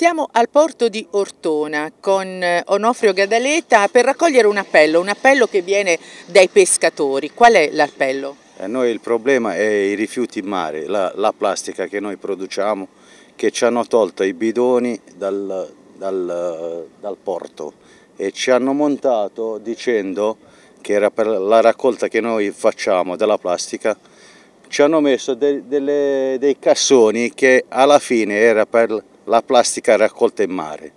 Siamo al porto di Ortona con eh, Onofrio Gadaleta per raccogliere un appello, un appello che viene dai pescatori. Qual è l'appello? Eh, noi il problema è i rifiuti in mare, la, la, plastica che noi produciamo, che ci hanno tolto i bidoni dal, dal, dal porto e ci hanno montato dicendo che era per la raccolta che noi facciamo della plastica, ci hanno messo de, delle, dei cassoni che alla fine era per la plastica raccolta in mare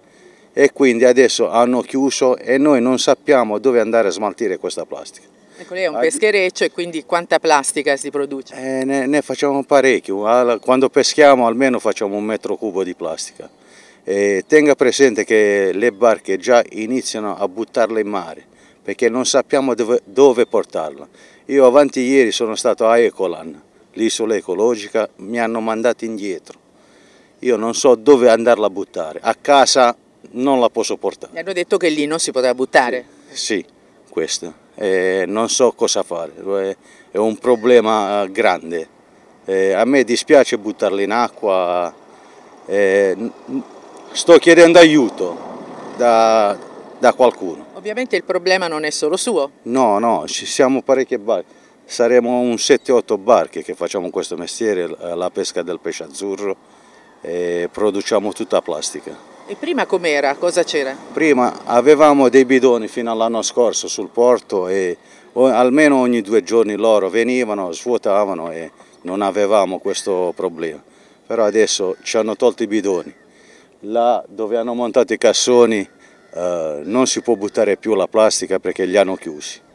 e quindi adesso hanno chiuso e noi non sappiamo dove andare a smaltire questa plastica. Ecco, lei è un peschereccio e quindi quanta plastica si produce? Eh, ne, ne, facciamo parecchio, quando peschiamo almeno facciamo un metro cubo di plastica. E tenga presente che le barche già iniziano a buttarla in mare perché non sappiamo dove, dove portarla. Io avanti ieri sono stato a Ecolan, l'isola ecologica, mi hanno mandato indietro io non so dove andarla a buttare, a casa non la posso portare. Mi hanno detto che lì non si poteva buttare? Sì, questo, eh, non so cosa fare, è un problema grande, eh, a me dispiace buttarla in acqua, eh, sto chiedendo aiuto da, da, qualcuno. Ovviamente il problema non è solo suo? No, no, ci siamo parecchie barche, saremo un 7-8 barche che facciamo questo mestiere, la pesca del pesce azzurro e produciamo tutta plastica. E prima com'era? Cosa c'era? Prima avevamo dei bidoni fino all'anno scorso sul porto e almeno ogni due giorni loro venivano, svuotavano e non avevamo questo problema. Però adesso ci hanno tolto i bidoni. Là dove hanno montato i cassoni eh, non si può buttare più la plastica perché li hanno chiusi.